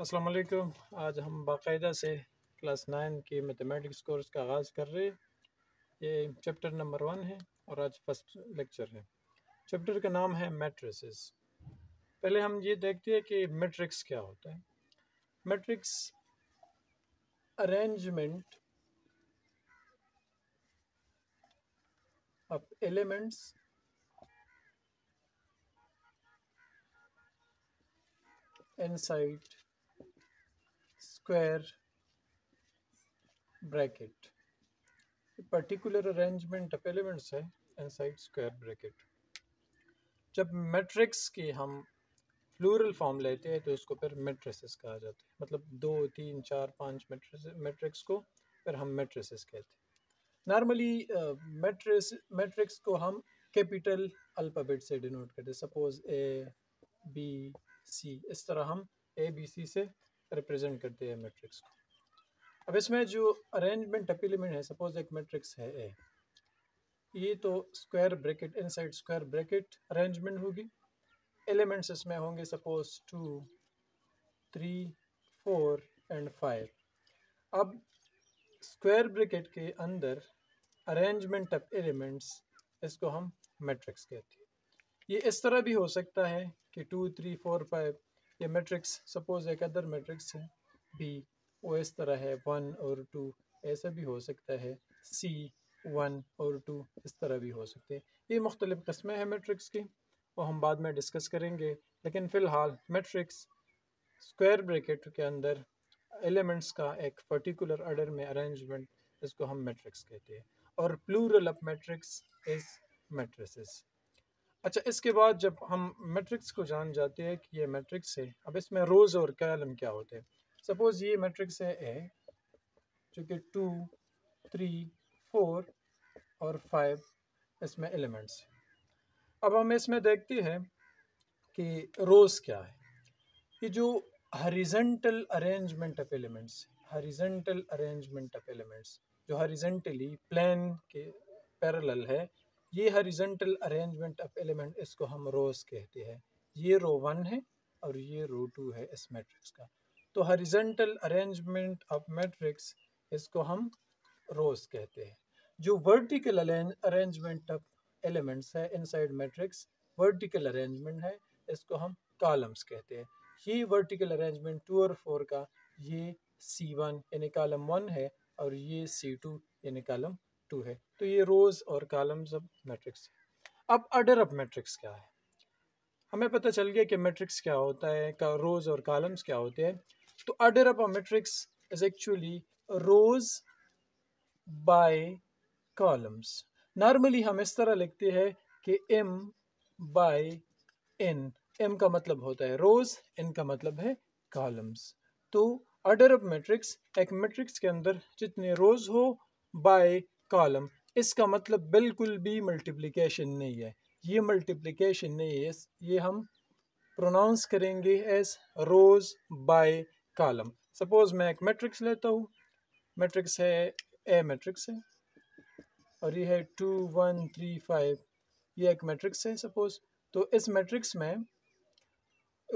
असलकुम आज हम बाकायदा से क्लास नाइन के मैथमेटिक्स कोर्स का आगाज़ कर रहे हैं ये चैप्टर नंबर वन है और आज फर्स्ट लेक्चर है चैप्टर का नाम है मैट्रिसेस पहले हम ये देखते हैं कि मैट्रिक्स क्या होता है matrix arrangement of elements inside square bracket a particular arrangement of elements है inside square bracket जब matrix की हम फ्लूरल फॉर्म लेते हैं तो उसको फिर मेट्रेसेस कहा जाता है मतलब दो तीन चार पाँच मैट्रिक्स को फिर हम मेट्रेसेस कहते हैं नॉर्मली मैट्रिक्स मैट्रिक्स को हम कैपिटल अल्फ़ाबेट से डिनोट करते हैं सपोज ए बी सी इस तरह हम ए बी सी से रिप्रेजेंट करते हैं मैट्रिक्स को अब इसमें जो अरेंजमेंट ऑफ एलिमेंट है सपोज एक मैट्रिक्स है ए ये तो square bracket inside square bracket arrangement होगी एलिमेंट्स इसमें होंगे suppose two three four and five अब स्क्वायर ब्रैकेट के अंदर अरेंजमेंट ऑफ एलिमेंट्स इसको हम मैट्रिक्स कहते हैं ये इस तरह भी हो सकता है कि टू थ्री फोर फाइव ये मैट्रिक्स सपोज एक अदर मैट्रिक्स है बी वो इस तरह है वन और टू ऐसा भी हो सकता है सी वन और टू इस तरह भी हो सकते हैं ये मुख्तलिफ़ कस्में हैं मैट्रिक्स की वो हम बाद में डिस्कस करेंगे लेकिन फ़िलहाल मैट्रिक्स स्क्वायर ब्रैकेट के अंदर एलिमेंट्स का एक पर्टिकुलर ऑर्डर में अरेंजमेंट इसको हम मैट्रिक्स कहते हैं और plural of matrix is matrices अच्छा इसके बाद जब हम मैट्रिक्स को जान जाते हैं कि ये मैट्रिक्स है अब इसमें रोज़ और कैलम क्या होते हैं सपोज़ ये मैट्रिक्स है ए जो कि टू थ्री फोर और फाइव इसमें एलिमेंट्स अब हम इसमें देखते हैं कि रोज़ क्या है ये जो horizontal arrangement of elements horizontal arrangement of elements जो हरिजेंटली प्लान के पैरेलल है ये हरिजेंटल अरेंजमेंट ऑफ एलिमेंट इसको हम रोज कहते हैं ये रो वन है और ये रो टू है इस मैट्रिक्स का तो हरिजेंटल अरेंजमेंट ऑफ मैट्रिक्स इसको हम रोज कहते हैं जो वर्टिकल अरेंजमेंट ऑफ एलिमेंट्स है इनसाइड मैट्रिक्स वर्टिकल अरेंजमेंट है इसको हम कॉलम्स कहते हैं ये वर्टिकल अरेंजमेंट टू और फोर का ये सी वन यानी कॉलम वन है और ये सी टू यानी कॉलम टू है तो ये रोज और कॉलम्स अब मैट्रिक्स अब अर्डर ऑफ मैट्रिक्स क्या है हमें पता चल गया कि मैट्रिक्स क्या होता है का रोज और कॉलम्स क्या होते हैं तो order of matrix is actually rows by columns normally हम इस तरह लिखते हैं कि एम बाय एन एम का मतलब होता है रोज एन का मतलब है कॉलम्स तो ऑर्डर ऑफ मैट्रिक्स एक मैट्रिक्स के अंदर जितने रोज हो बाय कॉलम इसका मतलब बिल्कुल भी मल्टीप्लिकेशन नहीं है ये मल्टीप्लिकेशन नहीं है ये हम प्रोनाउंस करेंगे as rows by column suppose मैं एक मैट्रिक्स लेता हूँ मैट्रिक्स है ए मैट्रिक्स है और ये है टू वन थ्री फाइव ये एक मैट्रिक्स है सपोज तो इस मैट्रिक्स में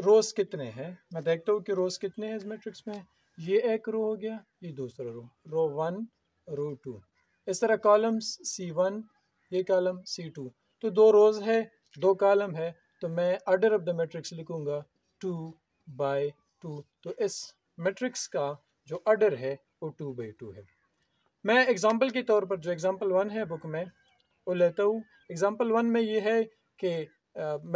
रोज कितने हैं मैं देखता हूँ कि रोज कितने हैं इस मैट्रिक्स में ये एक रो हो गया ये दूसरा रो रो वन रो टू इस तरह कॉलम्स सी वन ये कॉलम सी टू तो दो रोज है दो कॉलम है तो मैं आर्डर ऑफ द मैट्रिक्स लिखूँगा टू बाई टू तो इस मैट्रिक्स का जो आर्डर है वो टू बाई टू है मैं एग्ज़ाम्पल के तौर पर जो एग्ज़ाम्पल वन है बुक में वो लेता हूँ एग्ज़ाम्पल वन में ये है कि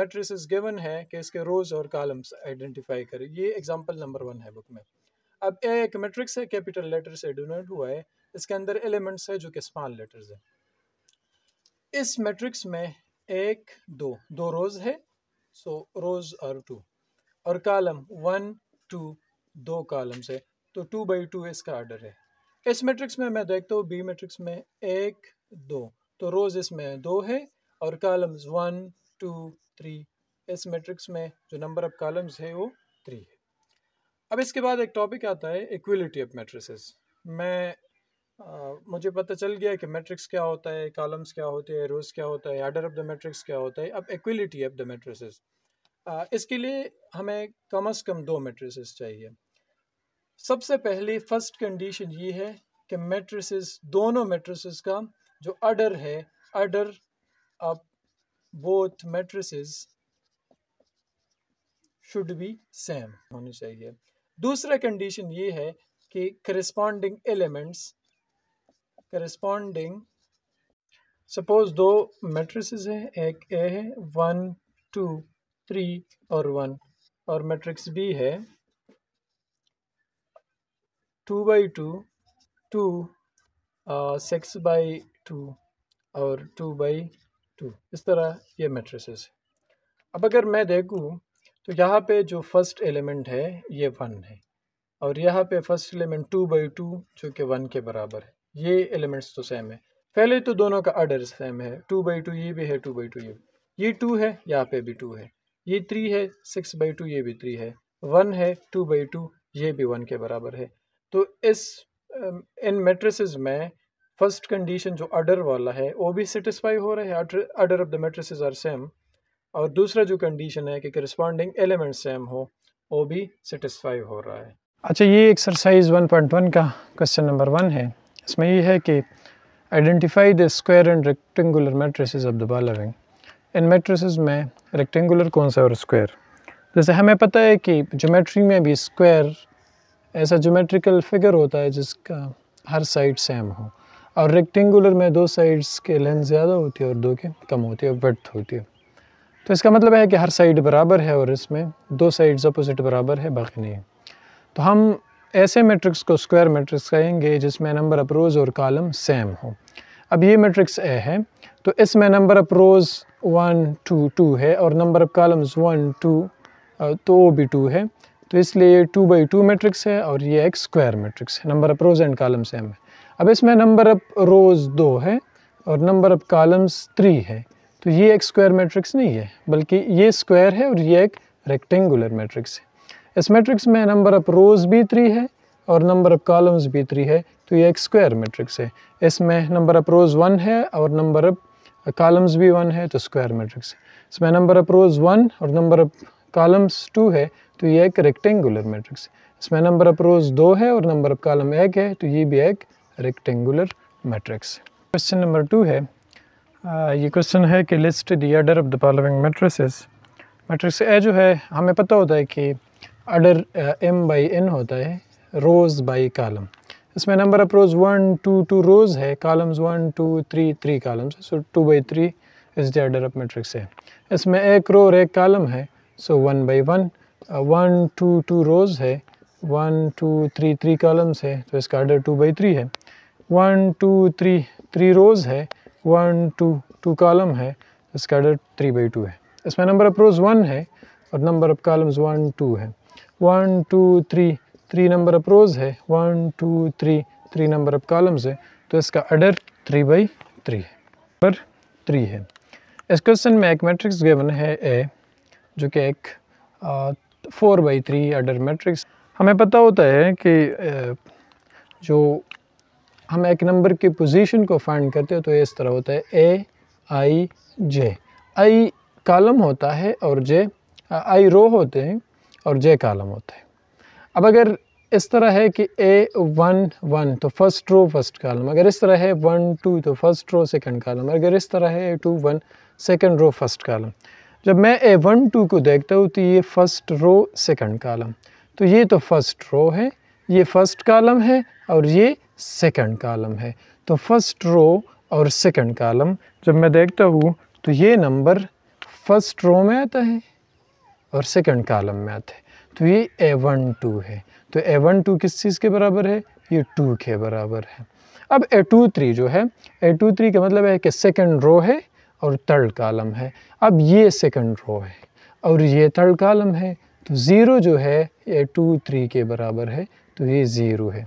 मेट्रिस गिवन है कि इसके रोज़ और कॉलम्स आइडेंटिफाई करें ये एग्ज़ाम्पल नंबर वन है बुक में अब ए एक मैट्रिक्स है कैपिटल लेटर से डोनेट हुआ है इसके अंदर एलिमेंट्स है जो कि स्मॉल लेटर्स है इस मैट्रिक्स में एक दो दो रोज है सो रोज और टू और कॉलम वन टू दो कॉलम्स है तो टू बाई टू इसका आर्डर है इस मैट्रिक्स में मैं देखता हूँ बी मैट्रिक्स में एक दो तो रोज इसमें दो है और कॉलम्स वन टू थ्री इस मैट्रिक्स में जो नंबर ऑफ कॉलम्स है वो थ्री है अब इसके बाद एक टॉपिक आता है इक्वलिटी ऑफ मैट्रिसेस मैं मुझे पता चल गया कि मैट्रिक्स क्या होता है कॉलम्स क्या होते हैं रोज क्या होता है आर्डर ऑफ द मैट्रिक्स क्या होता है अब एक्विलिटी ऑफ द मेट्रिस इसके लिए हमें कम अज़ कम दो मेट्रिस चाहिए सबसे पहले फर्स्ट कंडीशन ये है कि मेट्रिस दोनों मेट्रिस का जो आर्डर है order of both matrices should be same होनी चाहिए दूसरा कंडीशन ये है कि करस्पॉन्डिंग एलिमेंट्स करस्पॉन्डिंग सपोज दो मेट्रिस हैं एक ए है वन टू थ्री और वन और मैट्रिक्स बी है two by two two six by two और टू बाई टू इस तरह ये मेट्रिस है अब अगर मैं देखूँ तो यहाँ पे जो फर्स्ट एलिमेंट है ये वन है और यहाँ पे first element two by two जो कि वन के बराबर है ये एलिमेंट्स तो सेम है पहले तो दोनों का आर्डर सेम है टू बाई टू ये भी है टू बाई टू ये ये टू है यहाँ पे भी टू है ये थ्री है सिक्स बाई टू ये भी थ्री है वन है टू बाई टू ये भी वन के बराबर है तो इस इन मेट्रसेज में फर्स्ट कंडीशन जो अर्डर वाला है वो भी सेटिस्फाई हो रहा है order of the matrices are same और दूसरा जो कंडीशन है कि करस्पॉन्डिंग एलिमेंट सेम हो वो भी सेटिस्फाई हो रहा है अच्छा ये एक्सरसाइज वन का क्वेश्चन नंबर वन है इसमें ये है कि identify the square and rectangular matrices of the following इन मेट्रिसेस में रेक्टेंगुलर कौन सा और स्क्वायर जैसे हमें पता है कि जोमेट्री में भी स्क्वायर ऐसा जोमेट्रिकल फिगर होता है जिसका हर साइड सेम हो और रेक्टेंगुलर में दो साइड्स के लेंथ ज़्यादा होती है और दो के कम होती है बर्थ होती है तो इसका मतलब है कि हर साइड बराबर है और इसमें दो साइड्स अपोजिट बराबर है बाकी नहीं तो हम ऐसे मैट्रिक्स को स्क्वायर मैट्रिक्स कहेंगे जिसमें नंबर ऑफ रोज़ और कॉलम सेम हो अब ये मैट्रिक्स ए है तो इसमें number of rows one two two है और number of columns one two तो वो भी टू है तो इसलिए ये टू बाई टू मैट्रिक्स है और ये एक स्क्वायर मैट्रिक्स है number of rows and column same है अब इसमें नंबर ऑफ रोज़ दो है और नंबर ऑफ कॉलम्स थ्री है तो ये एक स्क्वायर मैट्रिक्स नहीं है बल्कि ये स्क्वायर है और ये एक रेक्टेंगुलर मैट्रिक्स है इस मैट्रिक्स में नंबर ऑफ रोज भी थ्री है और नंबर ऑफ कॉलम्स भी थ्री है तो ये एक स्क्वायर मैट्रिक्स है इसमें नंबर ऑफ रोज़ वन है और नंबर ऑफ कॉलम्स भी वन है तो स्क्वायर मैट्रिक्स है इसमें नंबर ऑफ रोज़ वन और नंबर ऑफ कॉलम्स टू है तो ये एक रेक्टेंगुलर मैट्रिक्स है इसमें नंबर ऑफ रोज़ दो है और नंबर ऑफ कॉलम एक है तो ये भी एक rectangular matrix question number two है ये क्वेश्चन है कि list the order of the following matrices matrix A जो है हमें पता होता है कि अडर एम बाई एन होता है रोज़ बाई कॉलम इसमें number of rows one two two rows है columns one two three three columns so two by three is the of matrix है इसमें एक रो और एक कॉलम है so one by one one two two rows है one two three three columns है तो इसका आर्डर टू बाई थ्री है one two three three rows है वन टू टू कॉलम है इसका आर्डर थ्री बाई टू है इसमें नंबर ऑफ रोज़ वन है और number of columns one two है one two three three number of rows है one two three three number of columns है तो इसका अडर थ्री बाई थ्री है पर थ्री है इस क्वेश्चन में एक मैट्रिक्स गिवन है ए जो कि एक four by three order matrix हमें पता होता है कि जो हम एक नंबर की पोजीशन को फाइंड करते हैं तो इस तरह होता है ए आई जे आई कॉलम होता है और जे आई रो होते हैं और जे कॉलम होते हैं अब अगर इस तरह है कि ए वन वन तो फर्स्ट रो फर्स्ट कॉलम अगर इस तरह है वन टू तो फर्स्ट रो सेकंड कॉलम अगर इस तरह है A two one second row first column जब मैं ए वन टू को देखता हूँ तो ये फर्स्ट रो सेकंड कॉलम तो ये तो फर्स्ट रो है ये फर्स्ट कॉलम है और ये सेकंड कॉलम है तो फर्स्ट रो और सेकंड कॉलम जब मैं देखता हूँ तो ये नंबर फर्स्ट रो में आता है और सेकंड कॉलम में आते हैं तो ये ए वन टू है तो ए वन टू किस चीज़ के बराबर है ये टू के बराबर है अब ए टू थ्री जो है ए टू थ्री का मतलब है कि सेकंड रो है और थर्ड कॉलम है अब ये सेकंड रो है और ये थर्ड कॉलम है तो ज़ीरो जो है ए टू थ्री के बराबर है तो ये ज़ीरो है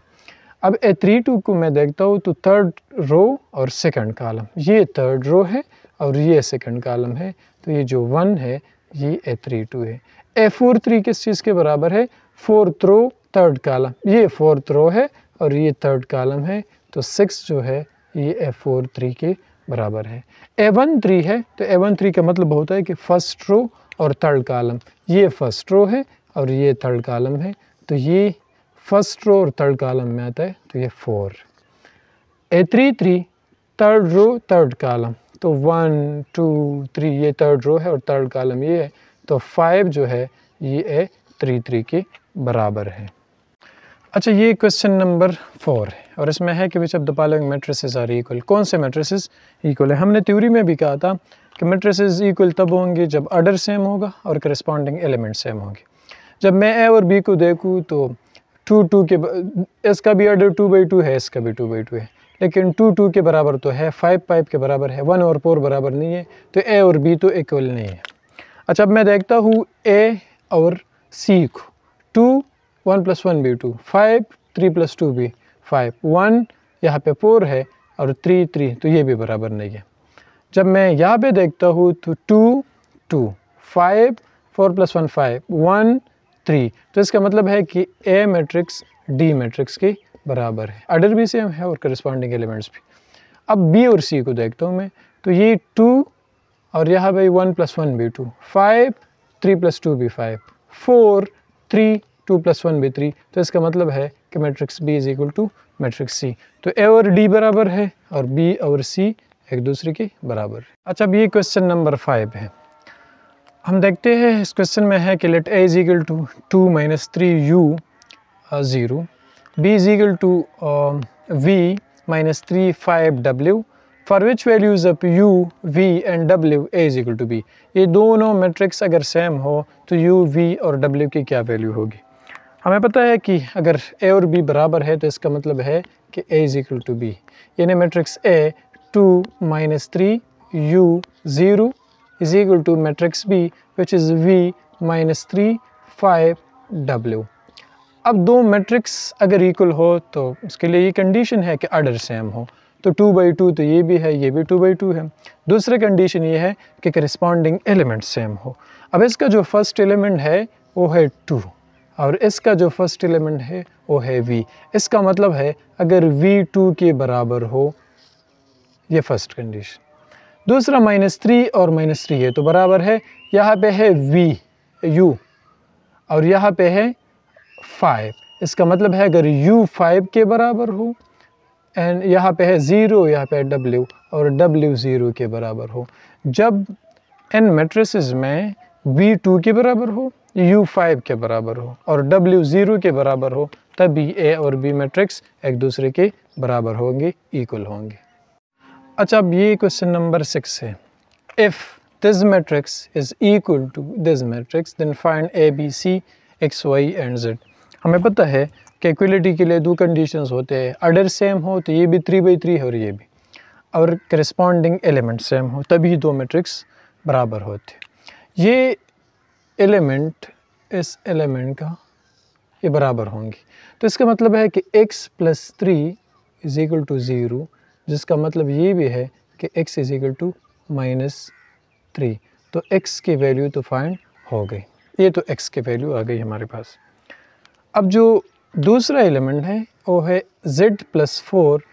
अब ए थ्री टू को मैं देखता हूँ तो थर्ड रो और सेकंड कॉलम ये थर्ड रो है और ये सेकंड कॉलम है तो ये जो वन है ये ए थ्री टू है ए फोर थ्री किस चीज़ के बराबर है फोर्थ रो थर्ड कालम ये फोर्थ रो है और ये थर्ड कालम है तो सिक्स जो है ये ए फोर थ्री के बराबर है ए वन थ्री है तो ए वन थ्री का मतलब होता है कि फर्स्ट रो और थर्ड कॉलम ये फर्स्ट रो है और ये थर्ड कॉलम है तो ये फर्स्ट रो और थर्ड कॉलम में आता है तो ये four A three three third row third column तो वन टू थ्री ये थर्ड रो है और थर्ड कॉलम ये है तो फाइव जो है ये ए थ्री थ्री के बराबर है अच्छा ये क्वेश्चन नंबर फोर है और इसमें है कि which of the following matrices are equal कौन से मेट्रेसेस इक्वल है हमने थ्योरी में भी कहा था कि मेट्रेसेस इक्वल तब होंगे जब आर्डर सेम होगा और करस्पॉन्डिंग एलिमेंट सेम होंगे जब मैं ए और बी को देखूँ तो टू टू के इसका भी आर्डर टू बाई टू है इसका भी टू बाई टू है लेकिन टू टू के बराबर तो है फाइव फाइव के बराबर है वन और फोर बराबर नहीं है तो ए और बी तो इक्वल नहीं है अच्छा अब मैं देखता हूँ ए और सी को two one plus one B two five three plus two B five one यहाँ पे फोर है और थ्री थ्री तो ये भी बराबर नहीं है जब मैं यहाँ पे देखता हूँ तो two two five four plus one five one three तो इसका मतलब है कि ए मैट्रिक्स डी मैट्रिक्स की बराबर है अडर भी सेम है और करस्पॉन्डिंग एलिमेंट्स भी अब बी और सी को देखता हूँ मैं तो ये टू और यहाँ भाई वन प्लस वन भी two five three plus two भी five four three two plus one भी थ्री तो इसका मतलब है कि matrix B is equal to matrix C तो ए और डी बराबर है और बी और सी एक दूसरे के बराबर है अच्छा अब ये क्वेश्चन नंबर फाइव है हम देखते हैं इस क्वेश्चन में है कि let A is equal to two minus three U zero b is equal to um, v minus 3 5 w for which values of U V and W A is equal to B ये दोनों matrix अगर same हो तो you we और W की क्या value होगी हमें पता है कि अगर ए और बी बराबर है तो इसका मतलब है कि A is equal to B यानी matrix A two minus three U zero is equal to matrix B which is V minus three five W अब दो मैट्रिक्स अगर इक्वल हो तो उसके लिए ये कंडीशन है कि आर्डर सेम हो तो टू बाई टू तो ये भी है ये भी टू बाई टू है दूसरी कंडीशन ये है कि करिस्पॉन्डिंग एलिमेंट सेम हो अब इसका जो फर्स्ट एलिमेंट है वो है टू और इसका जो फर्स्ट एलिमेंट है वो है वी इसका मतलब है अगर वी टू के बराबर हो ये फर्स्ट कंडीशन दूसरा माइनस थ्री और माइनस थ्री ये तो बराबर है यहाँ पे है वी यू और यहाँ पे है फाइव इसका मतलब है अगर u फाइव के बराबर हो एंड यहाँ पे है ज़ीरो यहाँ पे है w और w ज़ीरो के बराबर हो जब n मेट्रिस में v टू के बराबर हो u फाइव के बराबर हो और w ज़ीरो के बराबर हो तभी a और b मैट्रिक्स एक दूसरे के बराबर होंगे इक्वल होंगे अच्छा अब ये क्वेश्चन नंबर सिक्स है if this matrix is equal to this matrix then find a b c x y and z हमें पता है कि इक्वलिटी के लिए दो कंडीशंस होते हैं अडर सेम हो तो ये भी थ्री बाई थ्री और ये भी और करस्पॉन्डिंग एलिमेंट सेम हो तभी दो मेट्रिक्स बराबर होते ये एलिमेंट इस एलिमेंट का ये बराबर होंगी तो इसका मतलब है कि x plus three is equal to zero जिसका मतलब ये भी है कि x is equal to minus three तो x की वैल्यू तो फाइंड हो गई ये तो x की वैल्यू आ गई हमारे पास अब जो दूसरा एलिमेंट है वो है z प्लस फोर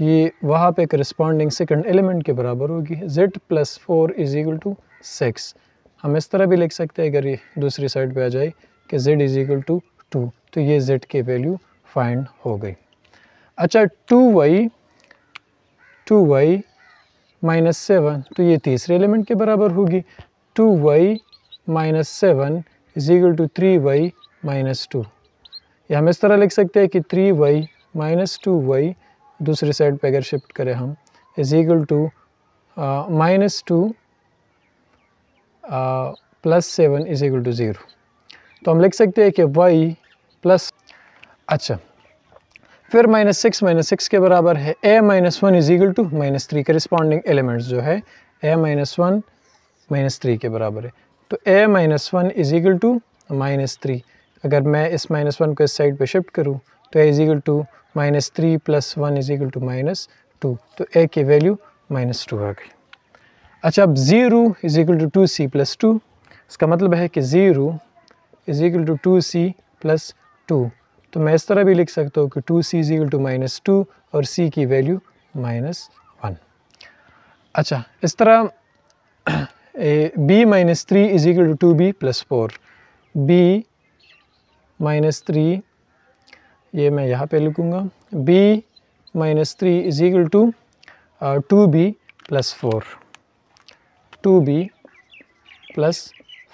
ये वहाँ पे करस्पॉन्डिंग सेकंड एलिमेंट के बराबर होगी z plus four is equal to six हम इस तरह भी लिख सकते हैं अगर ये दूसरी साइड पे आ जाए कि z is equal to two तो ये z की वैल्यू फाइंड हो गई अच्छा two Y two Y minus seven तो ये तीसरे एलिमेंट के बराबर होगी two Y minus seven is equal to three Y minus two या हम इस तरह लिख सकते हैं कि three Y minus two Y दूसरे साइड पे अगर शिफ्ट करें हम is equal to minus two plus seven is equal to zero तो हम लिख सकते हैं कि वाई प्लस अच्छा फिर माइनस सिक्स माइनस सिक्स के बराबर है A minus one is equal to minus three corresponding elements जो है A minus one minus three के बराबर है तो A minus one is equal to minus three अगर मैं इस माइनस वन को इस साइड पे शिफ्ट करूँ तो A is equal to minus three plus one is equal to minus two तो ए की वैल्यू माइनस टू आ गई अच्छा अब zero is equal to two C plus two इसका मतलब है कि zero is equal to two C plus two तो मैं इस तरह भी लिख सकता हूँ कि two C is equal to minus two और सी की वैल्यू माइनस वन अच्छा इस तरह B minus three is equal to two B plus four B minus three ये मैं यहाँ पे लिखूँगा b minus three is equal to two B plus four two B plus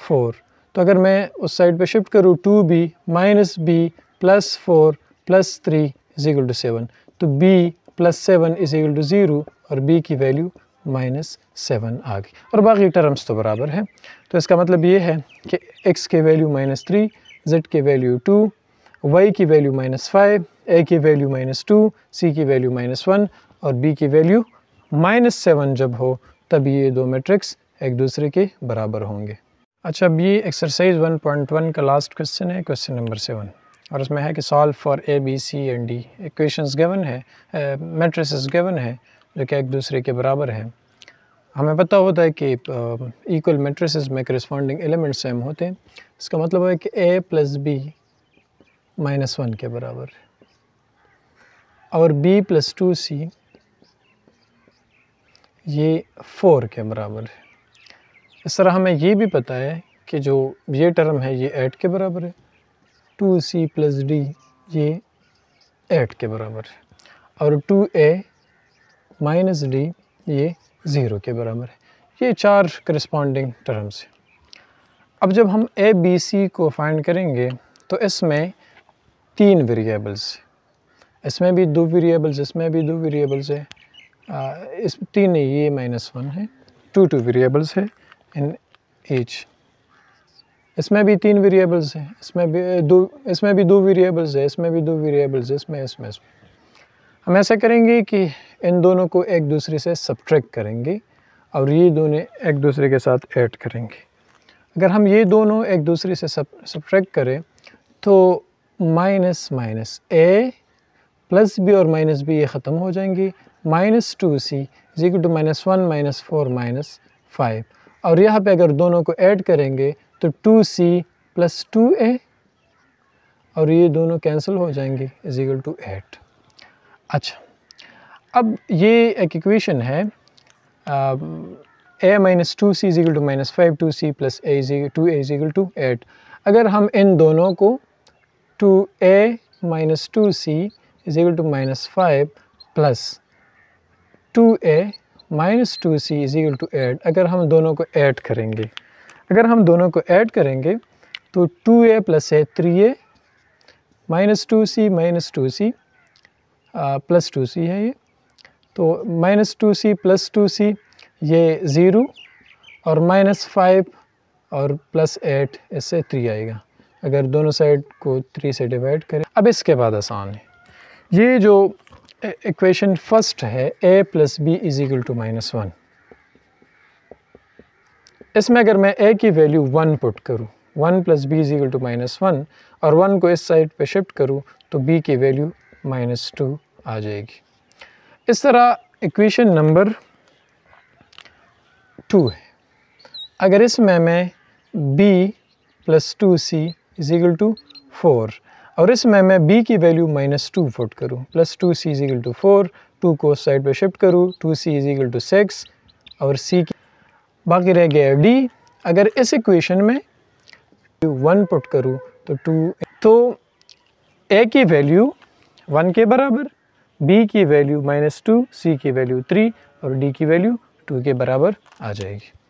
four तो अगर मैं उस साइड पे शिफ्ट करूँ two B minus B plus four plus three is equal to seven तो b plus seven is equal to zero और b की value minus seven आ गई और बाकी टर्म्स तो बराबर है तो इसका मतलब ये है कि x के वैल्यू माइनस थ्री z की वैल्यू टू y की वैल्यू माइनस फाइव ए की वैल्यू माइनस टू सी की वैल्यू माइनस वन और b की वैल्यू माइनस सेवन जब हो तब ये दो मैट्रिक्स एक दूसरे के बराबर होंगे अच्छा अब ये एक्सरसाइज 1.1 का लास्ट क्वेश्चन है क्वेश्चन नंबर सेवन और उसमें है कि solve for A B C and D equations given है मैट्रिसेस गिवन है जो कि एक दूसरे के बराबर है हमें पता होता है कि इक्वल मेट्रिस में करस्पॉन्डिंग एलिमेंट सेम होते हैं इसका मतलब है कि A plus B minus one के बराबर है और बी प्लस टू सी ये फोर के बराबर है इस तरह हमें ये भी पता है कि जो ये टर्म है ये एट के बराबर है टू सी प्लस डी ये एट के बराबर है और टू ए माइनस डी ये ज़ीरो के बराबर है ये चार करस्पॉन्डिंग टर्म्स हैं अब जब हम ए बी सी को फाइंड करेंगे तो इसमें तीन वेरिएबल्स इसमें भी दो वेरिएबल्स इसमें भी दो वेरिएबल्स है इस तीन ये माइनस वन है टू टू वेरिएबल्स है इन एच इसमें भी तीन वेरिएबल्स हैं इसमें भी दो इसमें भी दो वेरिएबल्स है इसमें भी दो वेरिएबल्स है इसमें इसमें हम ऐसा करेंगे कि इन दोनों को एक दूसरे से सब्ट्रैक्ट करेंगे और ये दोनों एक दूसरे के साथ ऐड करेंगे अगर हम ये दोनों एक दूसरे से सब सब्ट्रैक्ट करें तो minus minus A plus B और माइनस बी ये ख़त्म हो जाएंगे minus two C is two minus one minus four minus five और यहाँ पे अगर दोनों को ऐड करेंगे तो two C plus two A और ये दोनों कैंसिल हो जाएंगे इजिकल टू एट अच्छा अब ये एक इक्वेशन है A minus two C is equal to minus five two C plus A two A is equal to eight अगर हम इन दोनों को two A minus two C is equal to minus five plus two A minus two C is equal to eight अगर हम दोनों को add करेंगे अगर हम दोनों को ऐड करेंगे तो two A plus A three A minus two C minus two C plus two C है ये तो minus two C plus two C ये ज़ीरो और माइनस फाइव और प्लस एट इससे थ्री आएगा अगर दोनों साइड को थ्री से डिवाइड करें अब इसके बाद आसान है ये जो इक्वेशन e- फर्स्ट है A plus B is equal to minus one इसमें अगर मैं ए की वैल्यू वन पुट करूँ one plus B is equal to minus one और वन को इस साइड पे शिफ्ट करूँ तो बी की वैल्यू माइनस टू आ जाएगी इस तरह इक्वेशन नंबर टू है अगर इसमें मैं b plus two C is to four और इसमें मैं b की वैल्यू माइनस टू फुट करूँ plus two C is to four two को साइड पर शिफ्ट करूँ two C is to six और c की बाकी रह गया d अगर इस इक्वेशन में वन पुट करूँ तो टू तो a की वैल्यू वन के बराबर बी की वैल्यू माइनस टू सी की वैल्यू थ्री और डी की वैल्यू टू के बराबर आ जाएगी